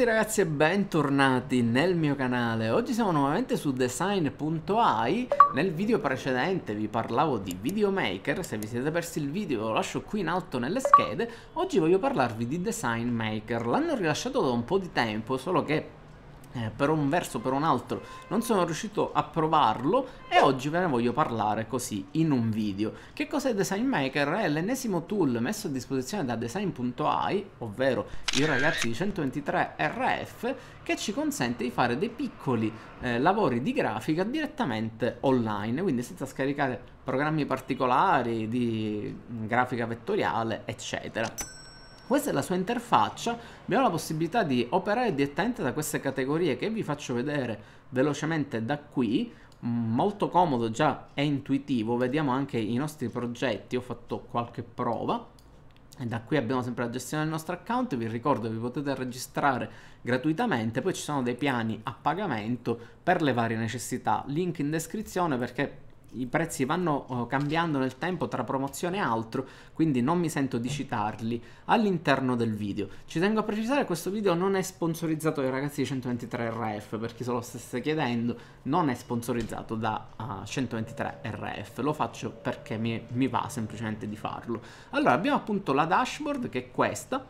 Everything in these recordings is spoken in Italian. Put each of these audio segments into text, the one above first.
Ragazzi ragazzi e bentornati nel mio canale Oggi siamo nuovamente su design.ai Nel video precedente vi parlavo di videomaker Se vi siete persi il video lo lascio qui in alto nelle schede Oggi voglio parlarvi di design maker L'hanno rilasciato da un po' di tempo Solo che eh, per un verso per un altro non sono riuscito a provarlo e oggi ve ne voglio parlare così in un video. Che cos'è Design Maker? È l'ennesimo tool messo a disposizione da design.ai, ovvero i ragazzi di 123 RF, che ci consente di fare dei piccoli eh, lavori di grafica direttamente online, quindi senza scaricare programmi particolari di mm, grafica vettoriale, eccetera. Questa è la sua interfaccia, abbiamo la possibilità di operare direttamente da queste categorie che vi faccio vedere velocemente da qui, molto comodo già è intuitivo, vediamo anche i nostri progetti, ho fatto qualche prova, e da qui abbiamo sempre la gestione del nostro account, vi ricordo vi potete registrare gratuitamente, poi ci sono dei piani a pagamento per le varie necessità, link in descrizione perché i prezzi vanno eh, cambiando nel tempo tra promozione e altro, quindi non mi sento di citarli all'interno del video. Ci tengo a precisare, che questo video non è sponsorizzato dai ragazzi di 123RF, per chi se lo stesse chiedendo, non è sponsorizzato da uh, eh, 123RF, lo faccio perché mi, mi va semplicemente di farlo. Allora, abbiamo appunto la dashboard che è questa,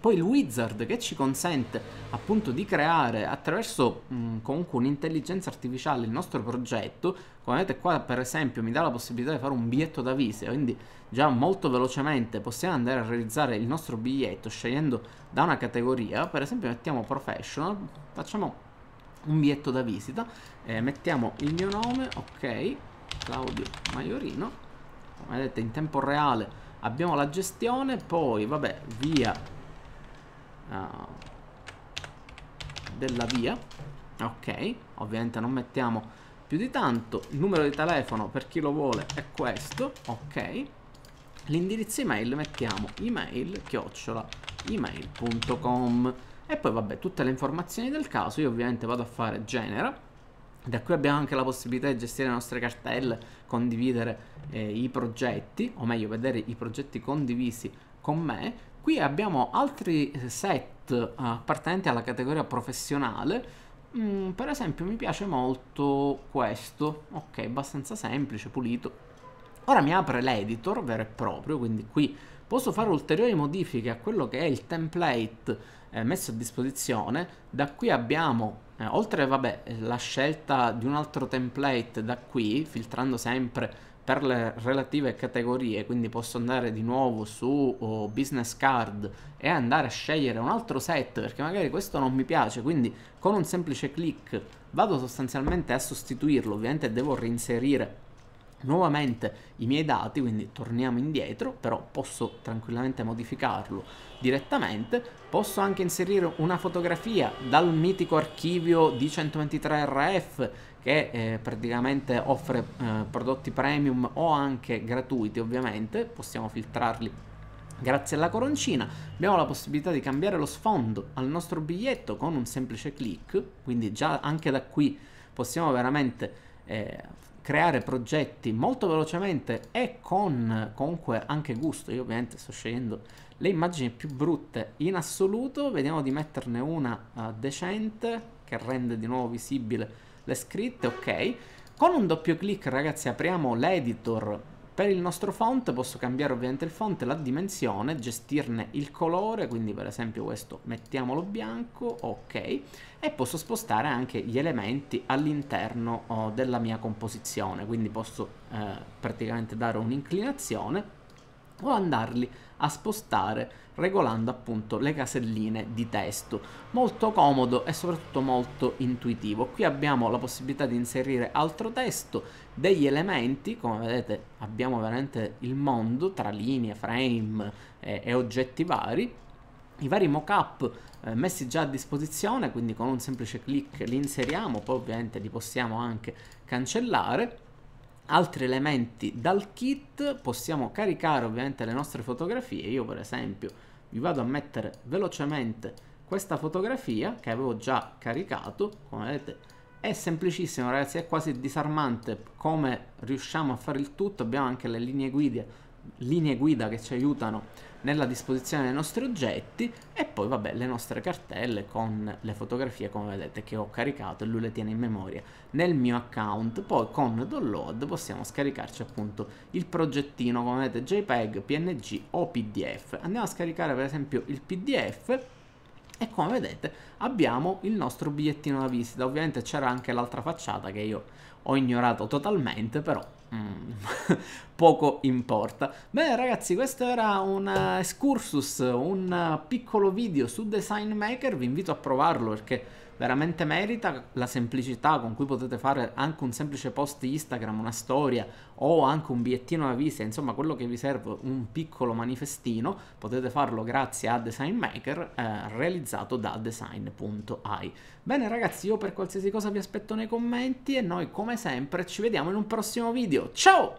poi il wizard che ci consente appunto di creare attraverso mh, comunque un'intelligenza artificiale il nostro progetto, come vedete qua per esempio mi dà la possibilità di fare un biglietto da visita, quindi già molto velocemente possiamo andare a realizzare il nostro biglietto scegliendo da una categoria, per esempio mettiamo professional, facciamo un biglietto da visita, eh, mettiamo il mio nome, ok, Claudio Maiorino, come vedete in tempo reale abbiamo la gestione, poi vabbè via Ah. della via ok ovviamente non mettiamo più di tanto il numero di telefono per chi lo vuole è questo ok l'indirizzo email mettiamo email chiocciola email.com e poi vabbè tutte le informazioni del caso io ovviamente vado a fare genera da qui abbiamo anche la possibilità di gestire le nostre cartelle, condividere eh, i progetti, o meglio vedere i progetti condivisi con me. Qui abbiamo altri set eh, appartenenti alla categoria professionale. Mm, per esempio mi piace molto questo, ok, abbastanza semplice, pulito, Ora mi apre l'editor vero e proprio, quindi qui posso fare ulteriori modifiche a quello che è il template eh, messo a disposizione. Da qui abbiamo, eh, oltre vabbè, la scelta di un altro template da qui, filtrando sempre per le relative categorie, quindi posso andare di nuovo su oh, business card e andare a scegliere un altro set perché magari questo non mi piace, quindi con un semplice clic vado sostanzialmente a sostituirlo, ovviamente devo reinserire nuovamente i miei dati, quindi torniamo indietro, però posso tranquillamente modificarlo direttamente, posso anche inserire una fotografia dal mitico archivio di 123 RF che eh, praticamente offre eh, prodotti premium o anche gratuiti ovviamente, possiamo filtrarli Grazie alla coroncina abbiamo la possibilità di cambiare lo sfondo al nostro biglietto con un semplice clic, quindi già anche da qui possiamo veramente eh, creare progetti molto velocemente e con comunque anche gusto. Io ovviamente sto scegliendo le immagini più brutte in assoluto, vediamo di metterne una uh, decente che rende di nuovo visibile le scritte, ok. Con un doppio clic ragazzi apriamo l'editor per il nostro font posso cambiare ovviamente il font, la dimensione, gestirne il colore, quindi per esempio questo mettiamolo bianco, ok, e posso spostare anche gli elementi all'interno oh, della mia composizione, quindi posso eh, praticamente dare un'inclinazione o andarli a spostare regolando appunto le caselline di testo molto comodo e soprattutto molto intuitivo qui abbiamo la possibilità di inserire altro testo degli elementi come vedete abbiamo veramente il mondo tra linee frame eh, e oggetti vari i vari mock-up eh, messi già a disposizione, quindi con un semplice clic li inseriamo, poi ovviamente li possiamo anche cancellare altri elementi dal kit, possiamo caricare ovviamente le nostre fotografie, io per esempio vi vado a mettere velocemente questa fotografia che avevo già caricato, come vedete è semplicissimo ragazzi, è quasi disarmante come riusciamo a fare il tutto, abbiamo anche le linee guida, linee guida che ci aiutano nella disposizione dei nostri oggetti e poi vabbè le nostre cartelle con le fotografie come vedete che ho caricato e lui le tiene in memoria nel mio account poi con download possiamo scaricarci appunto il progettino come vedete jpeg png o pdf andiamo a scaricare per esempio il pdf e come vedete abbiamo il nostro bigliettino da visita ovviamente c'era anche l'altra facciata che io ho ignorato totalmente però mm, poco importa. Bene ragazzi questo era un eh, excursus, un eh, piccolo video su Design Maker, vi invito a provarlo perché veramente merita la semplicità con cui potete fare anche un semplice post Instagram, una storia o anche un bigliettino da visita, insomma quello che vi serve, un piccolo manifestino, potete farlo grazie a Design Maker eh, realizzato da design.ai. Bene ragazzi, io per qualsiasi cosa vi aspetto nei commenti e noi come sempre ci vediamo in un prossimo video. Ciao!